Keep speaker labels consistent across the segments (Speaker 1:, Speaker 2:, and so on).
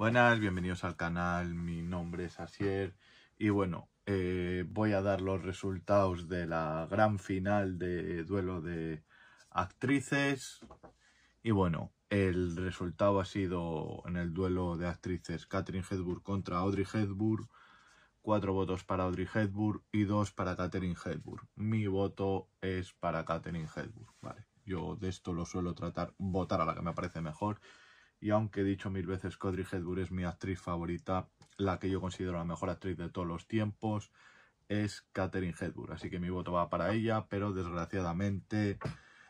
Speaker 1: Buenas, bienvenidos al canal, mi nombre es Asier y bueno, eh, voy a dar los resultados de la gran final de duelo de actrices y bueno, el resultado ha sido en el duelo de actrices Catherine Hepburn contra Audrey Hepburn, cuatro votos para Audrey Hepburn y dos para Catherine Hepburn. Mi voto es para Catherine Hepburn, vale. Yo de esto lo suelo tratar, votar a la que me parece mejor y aunque he dicho mil veces que Audrey Hepburn es mi actriz favorita, la que yo considero la mejor actriz de todos los tiempos es Catherine Hepburn. Así que mi voto va para ella, pero desgraciadamente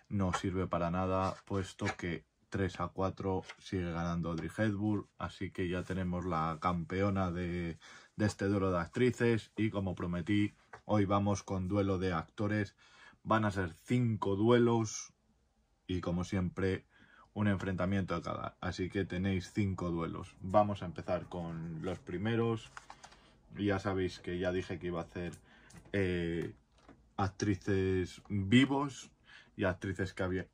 Speaker 1: no sirve para nada, puesto que 3 a 4 sigue ganando Audrey Hepburn. Así que ya tenemos la campeona de, de este duelo de actrices. Y como prometí, hoy vamos con duelo de actores. Van a ser cinco duelos. Y como siempre, un enfrentamiento a cada. Así que tenéis cinco duelos. Vamos a empezar con los primeros. Ya sabéis que ya dije que iba a hacer eh, actrices vivos y actrices que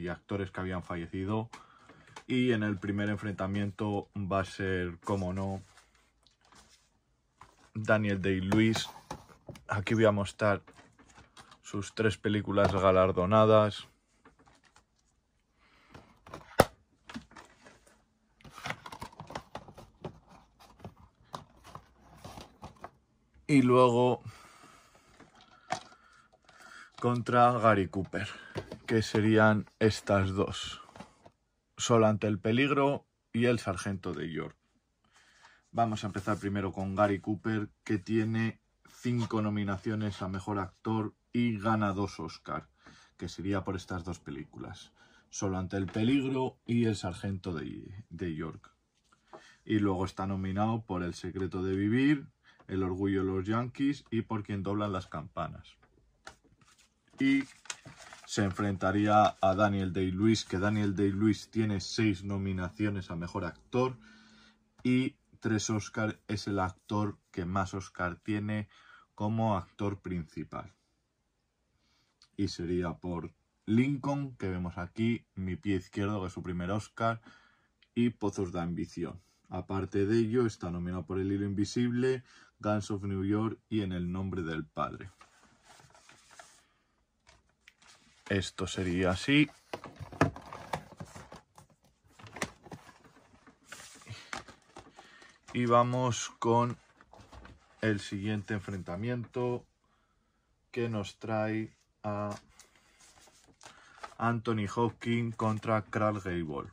Speaker 1: y actores que habían fallecido. Y en el primer enfrentamiento va a ser, como no, Daniel day Luis. Aquí voy a mostrar sus tres películas galardonadas. y luego contra Gary Cooper, que serían estas dos. Solo ante el peligro y el sargento de York. Vamos a empezar primero con Gary Cooper, que tiene cinco nominaciones a Mejor Actor y gana dos Oscar, que sería por estas dos películas. Solo ante el peligro y El sargento de, de York. Y luego está nominado por El secreto de vivir, el orgullo de los Yankees y por quien doblan las campanas. Y se enfrentaría a Daniel Day-Lewis, que Daniel Day-Lewis tiene seis nominaciones a mejor actor y tres Oscar es el actor que más Oscar tiene como actor principal. Y sería por Lincoln, que vemos aquí, Mi pie izquierdo, que es su primer Oscar, y Pozos de ambición. Aparte de ello, está nominado por El Hilo Invisible, Guns of New York y En el Nombre del Padre. Esto sería así. Y vamos con el siguiente enfrentamiento que nos trae a Anthony Hopkins contra Kral Gable.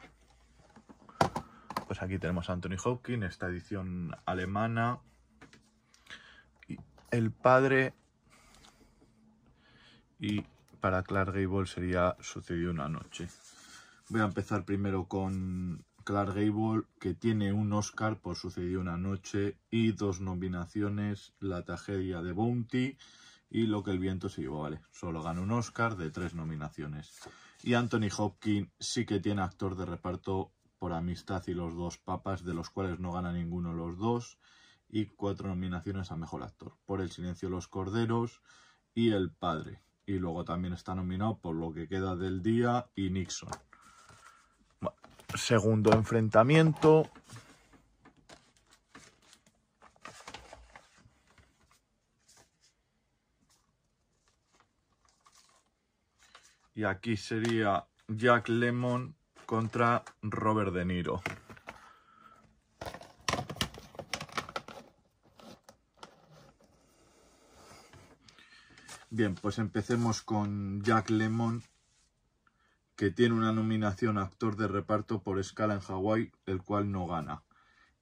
Speaker 1: Pues aquí tenemos a Anthony Hopkins, esta edición alemana. Y el padre. Y para Clark Gable sería Sucedió una noche. Voy a empezar primero con Clark Gable, que tiene un Oscar por Sucedió una noche y dos nominaciones, La tragedia de Bounty y Lo que el viento se llevó, vale. Solo gana un Oscar de tres nominaciones. Y Anthony Hopkins sí que tiene actor de reparto por amistad y los dos papas, de los cuales no gana ninguno los dos, y cuatro nominaciones a Mejor Actor, por El Silencio de los Corderos y El Padre. Y luego también está nominado por Lo que queda del día y Nixon. segundo enfrentamiento. Y aquí sería Jack Lemon contra Robert De Niro. Bien, pues empecemos con Jack Lemon, que tiene una nominación a actor de reparto por escala en Hawái, el cual no gana.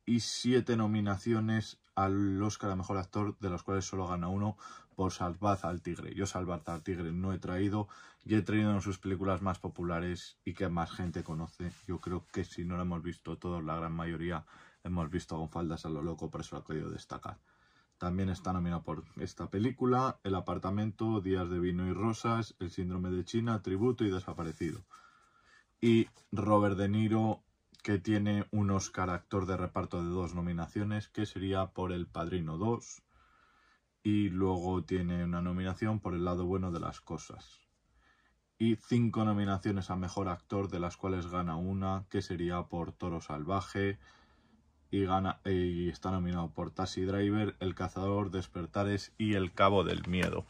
Speaker 1: Y siete nominaciones al Oscar a Mejor Actor, de los cuales solo gana uno por Salvad al Tigre. Yo Salvad al Tigre no he traído y he traído en sus películas más populares y que más gente conoce. Yo creo que si no lo hemos visto todos, la gran mayoría hemos visto con faldas a lo loco, por eso lo he querido destacar. También está nominado por esta película, El apartamento, Días de vino y rosas, El síndrome de China, Tributo y Desaparecido. Y Robert De Niro, que tiene un Oscar actor de reparto de dos nominaciones, que sería por El Padrino 2, y luego tiene una nominación por el lado bueno de las cosas. Y cinco nominaciones a mejor actor, de las cuales gana una, que sería por Toro Salvaje, y, gana, y está nominado por Taxi Driver, El Cazador, Despertares y El Cabo del Miedo.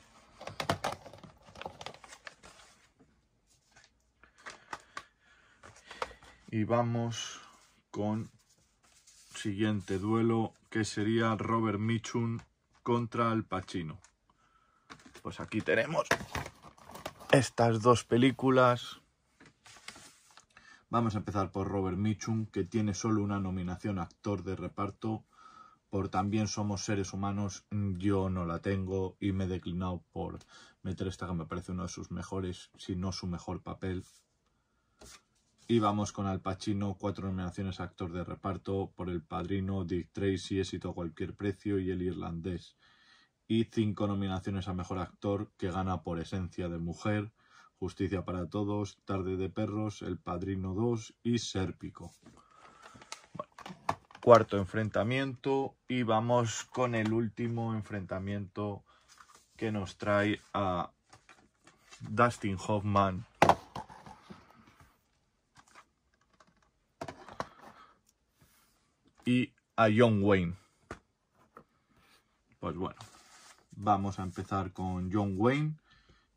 Speaker 1: Y vamos con siguiente duelo, que sería Robert Mitchum contra el Pacino. Pues aquí tenemos estas dos películas. Vamos a empezar por Robert Mitchum, que tiene solo una nominación actor de reparto por También somos seres humanos. Yo no la tengo y me he declinado por meter esta que me parece uno de sus mejores, si no su mejor papel. Y vamos con Al Pacino, cuatro nominaciones a actor de reparto por El Padrino, Dick Tracy, Éxito a cualquier precio y El Irlandés. Y cinco nominaciones a mejor actor que gana por Esencia de Mujer, Justicia para Todos, Tarde de Perros, El Padrino 2 y Sérpico. cuarto enfrentamiento y vamos con el último enfrentamiento que nos trae a Dustin Hoffman y a John Wayne. Pues bueno, vamos a empezar con John Wayne,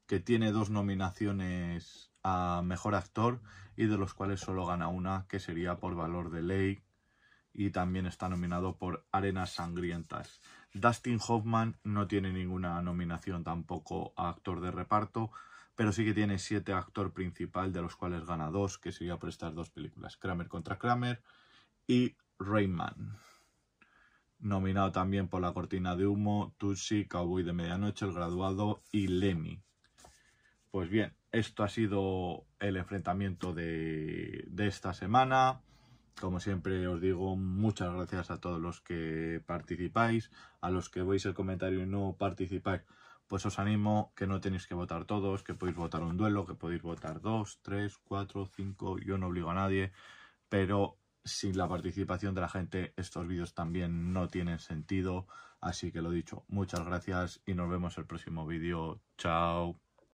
Speaker 1: que tiene dos nominaciones a Mejor Actor y de los cuales solo gana una, que sería por Valor de Ley, y también está nominado por Arenas Sangrientas. Dustin Hoffman no tiene ninguna nominación tampoco a Actor de Reparto, pero sí que tiene siete actor principal, de los cuales gana dos, que sería por estas dos películas, Kramer contra Kramer y Rayman. Nominado también por La Cortina de Humo, Tutsi, Cowboy de Medianoche, El Graduado y Lemmy. Pues bien, esto ha sido el enfrentamiento de, de esta semana. Como siempre os digo, muchas gracias a todos los que participáis, a los que veis el comentario y no participáis pues os animo que no tenéis que votar todos, que podéis votar un duelo, que podéis votar dos, tres, cuatro, cinco, yo no obligo a nadie, pero sin la participación de la gente estos vídeos también no tienen sentido. Así que lo dicho, muchas gracias y nos vemos el próximo vídeo. Chao.